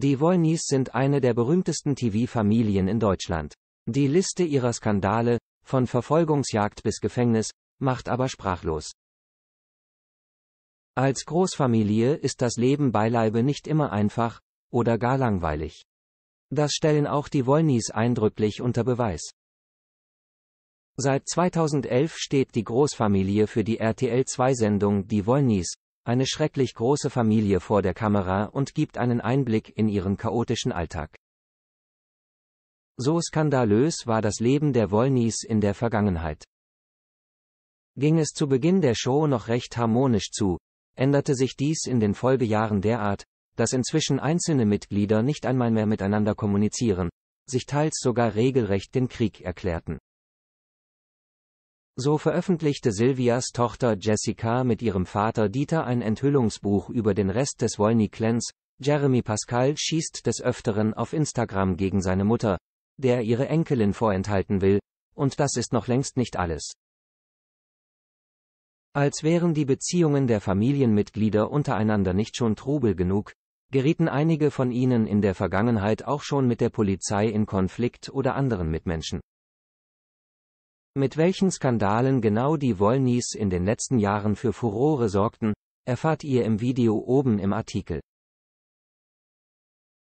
Die Wollnies sind eine der berühmtesten TV-Familien in Deutschland. Die Liste ihrer Skandale, von Verfolgungsjagd bis Gefängnis, macht aber sprachlos. Als Großfamilie ist das Leben beileibe nicht immer einfach, oder gar langweilig. Das stellen auch die Wollnies eindrücklich unter Beweis. Seit 2011 steht die Großfamilie für die RTL-2-Sendung Die Wollnies, eine schrecklich große Familie vor der Kamera und gibt einen Einblick in ihren chaotischen Alltag. So skandalös war das Leben der Wollnys in der Vergangenheit. Ging es zu Beginn der Show noch recht harmonisch zu, änderte sich dies in den Folgejahren derart, dass inzwischen einzelne Mitglieder nicht einmal mehr miteinander kommunizieren, sich teils sogar regelrecht den Krieg erklärten. So veröffentlichte Silvias Tochter Jessica mit ihrem Vater Dieter ein Enthüllungsbuch über den Rest des Wolny-Clans. Jeremy Pascal schießt des Öfteren auf Instagram gegen seine Mutter, der ihre Enkelin vorenthalten will, und das ist noch längst nicht alles. Als wären die Beziehungen der Familienmitglieder untereinander nicht schon Trubel genug, gerieten einige von ihnen in der Vergangenheit auch schon mit der Polizei in Konflikt oder anderen Mitmenschen. Mit welchen Skandalen genau die Wollnies in den letzten Jahren für Furore sorgten, erfahrt ihr im Video oben im Artikel.